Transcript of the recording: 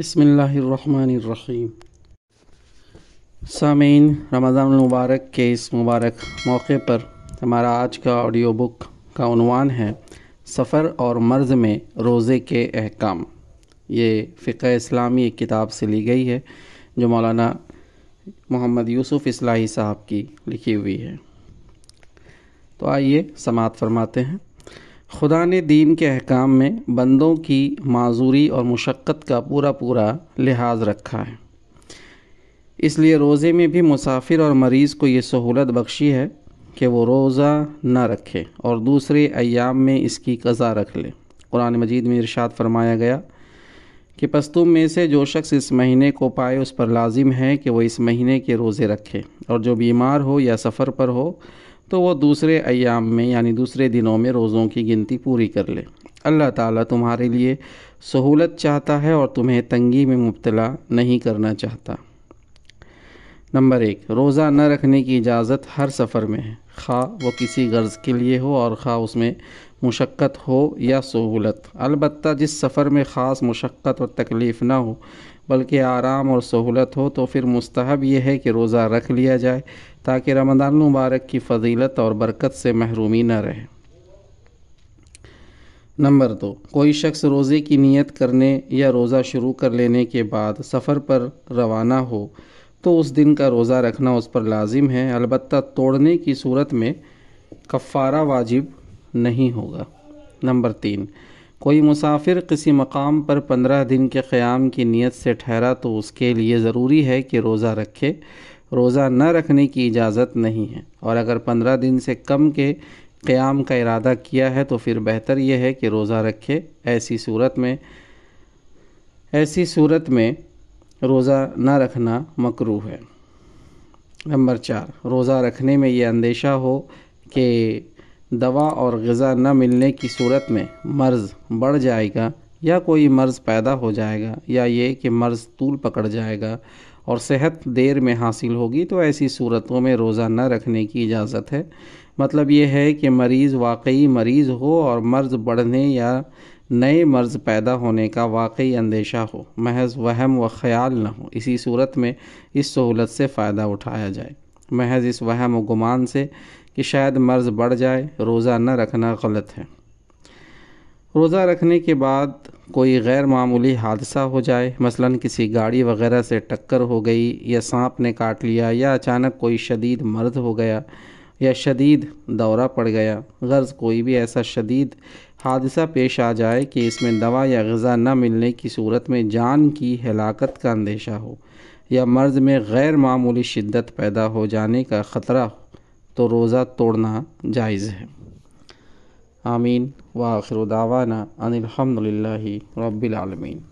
बसमीम सामीन रमज़ान मुबारक के इस मुबारक मौके पर हमारा आज का ऑडियो बुक का उनवान है सफ़र और मर्ज़ में रोज़े के अहकाम ये फ़िक़ इस्लामी एक किताब से ली गई है जो मौलाना मोहम्मद यूसुफ़ इस्लाही साहब की लिखी हुई है तो आइए समात फरमाते हैं खुदा ने दीन के अहकाम में बंदों की माजूरी और मशक्क़त का पूरा पूरा लिहाज रखा है इसलिए रोज़े में भी मुसाफिर और मरीज़ को ये सहूलत बख्शी है कि वो रोज़ा न रखे और दूसरे अयाम में इसकी कज़ा रख ले कुरान मजीद में इरशाद फरमाया गया कि पस्तुम में से जो शख्स इस महीने को पाए उस पर लाजिम है कि वह इस महीने के रोज़े रखे और जो बीमार हो या सफ़र पर हो तो वो दूसरे अयाम में यानी दूसरे दिनों में रोज़ों की गिनती पूरी कर ले अल्लाह ताला तुम्हारे लिए सहूलत चाहता है और तुम्हें तंगी में मुबतला नहीं करना चाहता नंबर एक रोज़ा न रखने की इजाज़त हर सफ़र में है खा वो किसी गर्ज़ के लिए हो और खा उसमें मुशक्क़त हो या सहूलत अलबत् जिस सफ़र में ख़ास मुशक्क़त और तकलीफ़ ना हो बल्कि आराम और सहूलत हो तो फिर मुस्तहब यह है कि रोज़ा रख लिया जाए ताकि रमदान मुबारक की फजीलत और बरकत से महरूमी न रहे नंबर दो कोई शख्स रोज़े की नीयत करने या रोज़ा शुरू कर लेने के बाद सफ़र पर रवाना हो तो उस दिन का रोज़ा रखना उस पर लाजिम है अलबत् तोड़ने की सूरत में कफ़ारा वाजिब नहीं होगा नंबर तीन कोई मुसाफिर किसी मकाम पर पंद्रह दिन के क़्याम की नीयत से ठहरा तो उसके लिए ज़रूरी है कि रोज़ा रखे रोज़ा न रखने की इजाज़त नहीं है और अगर पंद्रह दिन से कम के क़्याम का इरादा किया है तो फिर बेहतर यह है कि रोज़ा रखे ऐसी सूरत में ऐसी सूरत में रोज़ा ना रखना मकरू है नंबर चार रोज़ा रखने में ये अंदेशा हो कि दवा और गज़ा न मिलने की सूरत में मर्ज़ बढ़ जाएगा या कोई मर्ज़ पैदा हो जाएगा या ये कि मर्ज़ तूल पकड़ जाएगा और सेहत देर में हासिल होगी तो ऐसी सूरतों में रोज़ा न रखने की इजाज़त है मतलब ये है कि मरीज़ वाकई मरीज़ हो और मर्ज़ बढ़ने या नए मर्ज़ पैदा होने का वाकई अंदेशा हो महज वहम व ख्याल न हो इसी सूरत में इस सहूलत से फ़ायदा उठाया जाए महज इस वहम व गुमान से कि शायद मर्ज़ बढ़ जाए रोज़ा न रखना गलत है रोज़ा रखने के बाद कोई गैर मामूली हादसा हो जाए मसलन किसी गाड़ी वगैरह से टक्कर हो गई या सांप ने काट लिया या अचानक कोई शदीद मर्द हो गया या शदीद दौरा पड़ गया गर्ज कोई भी ऐसा शदीद हादसा पेश आ जाए कि इसमें दवा या गज़ा न मिलने की सूरत में जान की हलाकत का अंदेशा हो या मर्ज़ में गैर मामूली शिद्दत पैदा हो जाने का ख़तरा हो तो रोज़ा तोड़ना जायज़ है आमीन व आखिर दावाना अनिलहमदिल्ला रबीआलमीन